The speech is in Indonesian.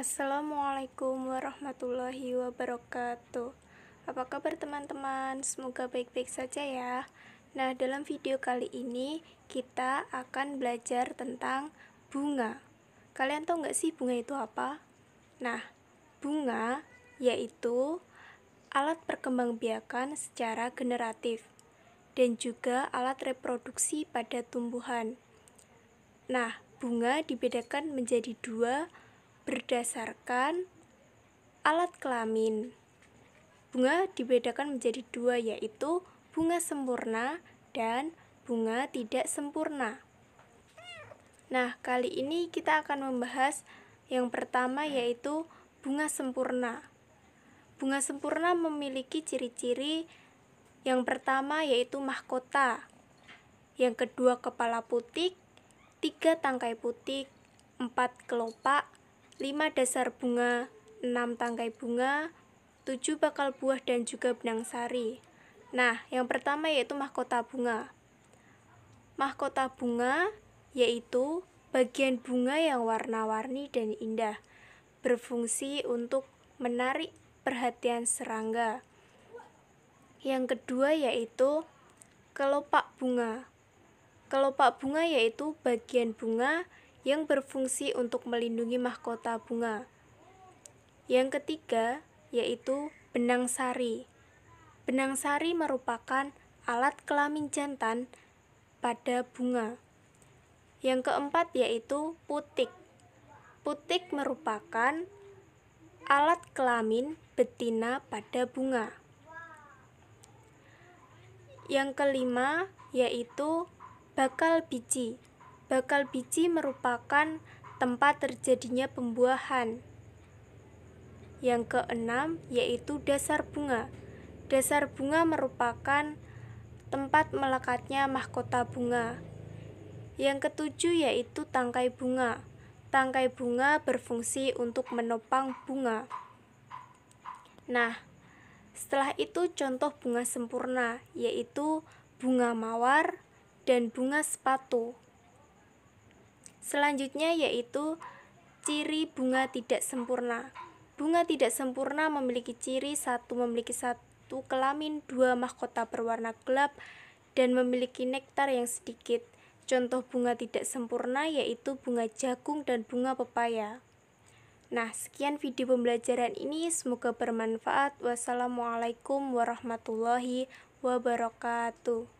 Assalamualaikum warahmatullahi wabarakatuh. Apa kabar teman-teman? Semoga baik-baik saja ya. Nah, dalam video kali ini kita akan belajar tentang bunga. Kalian tahu nggak sih bunga itu apa? Nah, bunga yaitu alat perkembangbiakan secara generatif dan juga alat reproduksi pada tumbuhan. Nah, bunga dibedakan menjadi dua berdasarkan alat kelamin. Bunga dibedakan menjadi dua, yaitu bunga sempurna dan bunga tidak sempurna. Nah, kali ini kita akan membahas yang pertama, yaitu bunga sempurna. Bunga sempurna memiliki ciri-ciri yang pertama, yaitu mahkota, yang kedua, kepala putik, tiga tangkai putik, empat kelopak, 5 dasar bunga, 6 tangkai bunga, 7 bakal buah dan juga benang sari. Nah, yang pertama yaitu mahkota bunga. Mahkota bunga yaitu bagian bunga yang warna-warni dan indah, berfungsi untuk menarik perhatian serangga. Yang kedua yaitu kelopak bunga. Kelopak bunga yaitu bagian bunga yang berfungsi untuk melindungi mahkota bunga. Yang ketiga yaitu benang sari. Benang sari merupakan alat kelamin jantan pada bunga. Yang keempat yaitu putik. Putik merupakan alat kelamin betina pada bunga. Yang kelima yaitu bakal biji. Bakal biji merupakan tempat terjadinya pembuahan. Yang keenam yaitu dasar bunga. Dasar bunga merupakan tempat melekatnya mahkota bunga. Yang ketujuh yaitu tangkai bunga. Tangkai bunga berfungsi untuk menopang bunga. Nah, setelah itu contoh bunga sempurna yaitu bunga mawar dan bunga sepatu. Selanjutnya yaitu ciri bunga tidak sempurna. Bunga tidak sempurna memiliki ciri satu memiliki satu kelamin, dua mahkota berwarna gelap, dan memiliki nektar yang sedikit. Contoh bunga tidak sempurna yaitu bunga jagung dan bunga pepaya. Nah, sekian video pembelajaran ini. Semoga bermanfaat. Wassalamualaikum warahmatullahi wabarakatuh.